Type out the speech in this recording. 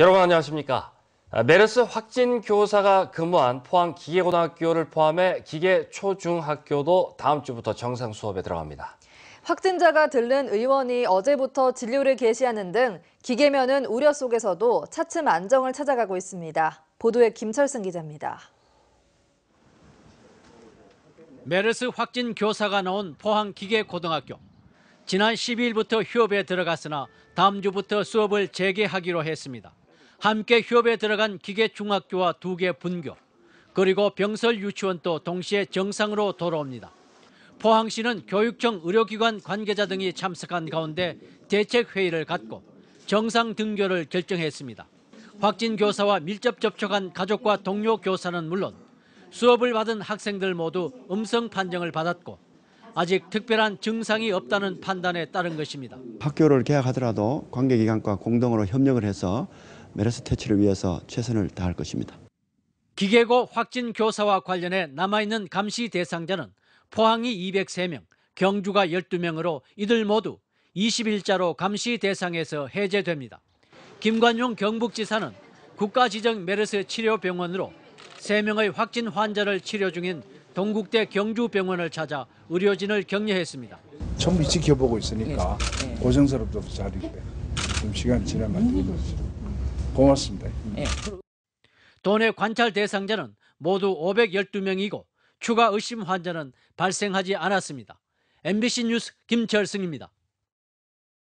여러분 안녕하십니까? 아, 메르스 확진 교사가 근무한 포항 기계고등학교를 포함해 기계 초중학교도 다음 주부터 정상 수업에 들어갑니다. 확진자가 들른 의원이 어제부터 진료를 개시하는 등 기계면은 우려 속에서도 차츰 안정을 찾아가고 있습니다. 보도에 김철승 기자입니다. 메르스 확진 교사가 나온 포항 기계고등학교. 지난 12일부터 휴업에 들어갔으나 다음 주부터 수업을 재개하기로 했습니다. 함께 휴업에 들어간 기계중학교와 두 개 분교, 그리고 병설 유치원도 동시에 정상으로 돌아옵니다. 포항시는 교육청 의료기관 관계자 등이 참석한 가운데 대책회의를 갖고 정상 등교를 결정했습니다. 확진 교사와 밀접 접촉한 가족과 동료 교사는 물론 수업을 받은 학생들 모두 음성 판정을 받았고 아직 특별한 증상이 없다는 판단에 따른 것입니다. 학교를 개학하더라도 관계기관과 공동으로 협력을 해서 메르스 퇴치를 위해서 최선을 다할 것입니다. 기계고 확진 교사와 관련해 남아있는 감시 대상자는 포항이 203명, 경주가 12명으로 이들 모두 20일자로 감시 대상에서 해제됩니다. 김관용 경북지사는 국가지정 메르스 치료병원으로 3명의 확진 환자를 치료 중인 동국대 경주병원을 찾아 의료진을 격려했습니다. 전부 지켜보고 있으니까 네. 고정스럽도 자리인좀 시간 지나면 안 음. 되겠죠. 고맙습니다. 예. 돈의 관찰 대상자는 모두 512명이고 추가 의심 환자는 발생하지 않았습니다. MBC 뉴스 김철승입니다.